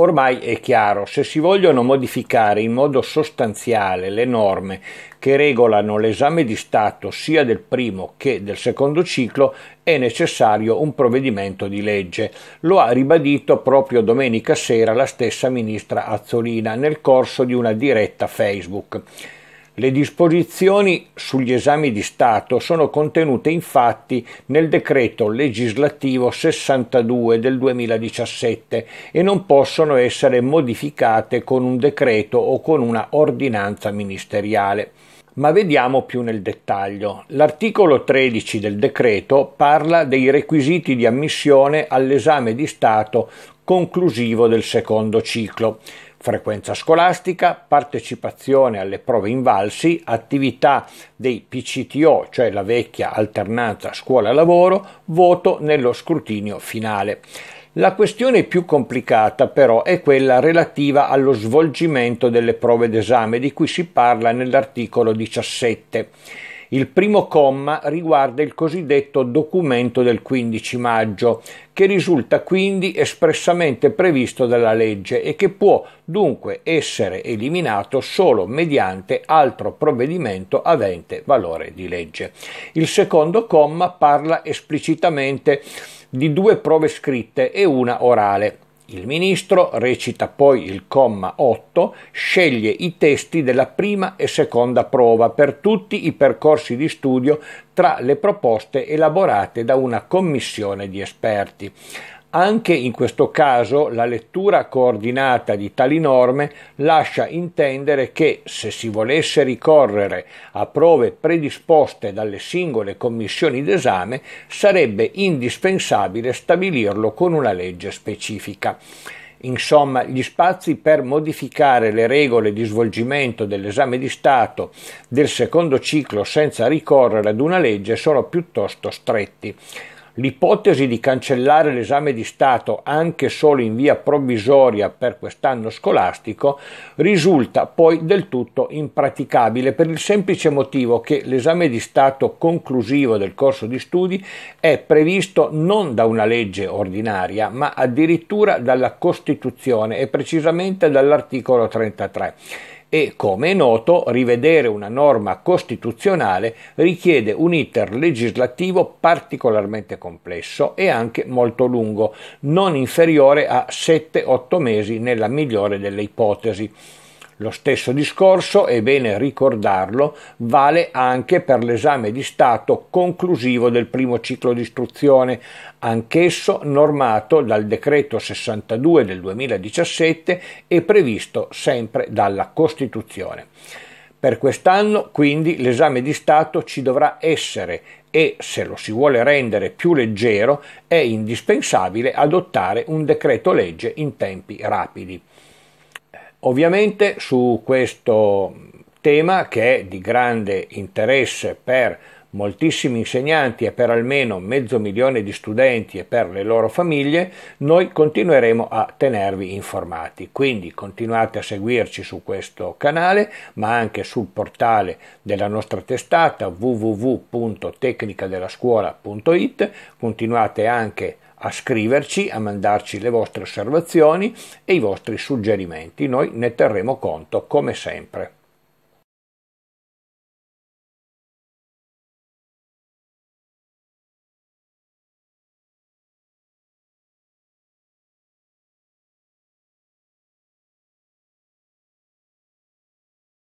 Ormai è chiaro, se si vogliono modificare in modo sostanziale le norme che regolano l'esame di Stato sia del primo che del secondo ciclo, è necessario un provvedimento di legge. Lo ha ribadito proprio domenica sera la stessa ministra Azzolina nel corso di una diretta Facebook. Le disposizioni sugli esami di Stato sono contenute infatti nel decreto legislativo 62 del 2017 e non possono essere modificate con un decreto o con una ordinanza ministeriale. Ma vediamo più nel dettaglio. L'articolo 13 del decreto parla dei requisiti di ammissione all'esame di Stato conclusivo del secondo ciclo frequenza scolastica, partecipazione alle prove invalsi, attività dei PCTO, cioè la vecchia alternanza scuola-lavoro, voto nello scrutinio finale. La questione più complicata però è quella relativa allo svolgimento delle prove d'esame di cui si parla nell'articolo 17. Il primo comma riguarda il cosiddetto documento del 15 maggio, che risulta quindi espressamente previsto dalla legge e che può dunque essere eliminato solo mediante altro provvedimento avente valore di legge. Il secondo comma parla esplicitamente di due prove scritte e una orale il ministro, recita poi il comma 8, sceglie i testi della prima e seconda prova per tutti i percorsi di studio tra le proposte elaborate da una commissione di esperti. Anche in questo caso la lettura coordinata di tali norme lascia intendere che se si volesse ricorrere a prove predisposte dalle singole commissioni d'esame sarebbe indispensabile stabilirlo con una legge specifica. Insomma, gli spazi per modificare le regole di svolgimento dell'esame di Stato del secondo ciclo senza ricorrere ad una legge sono piuttosto stretti. L'ipotesi di cancellare l'esame di Stato anche solo in via provvisoria per quest'anno scolastico risulta poi del tutto impraticabile per il semplice motivo che l'esame di Stato conclusivo del corso di studi è previsto non da una legge ordinaria ma addirittura dalla Costituzione e precisamente dall'articolo 33 e, come è noto, rivedere una norma costituzionale richiede un iter legislativo particolarmente complesso e anche molto lungo, non inferiore a 7-8 mesi nella migliore delle ipotesi. Lo stesso discorso, è bene ricordarlo, vale anche per l'esame di Stato conclusivo del primo ciclo di istruzione, anch'esso normato dal decreto 62 del 2017 e previsto sempre dalla Costituzione. Per quest'anno quindi l'esame di Stato ci dovrà essere e, se lo si vuole rendere più leggero, è indispensabile adottare un decreto legge in tempi rapidi. Ovviamente su questo tema che è di grande interesse per moltissimi insegnanti e per almeno mezzo milione di studenti e per le loro famiglie, noi continueremo a tenervi informati. Quindi continuate a seguirci su questo canale, ma anche sul portale della nostra testata www.tecnicadellascuola.it. Continuate anche a a scriverci, a mandarci le vostre osservazioni e i vostri suggerimenti. Noi ne terremo conto come sempre.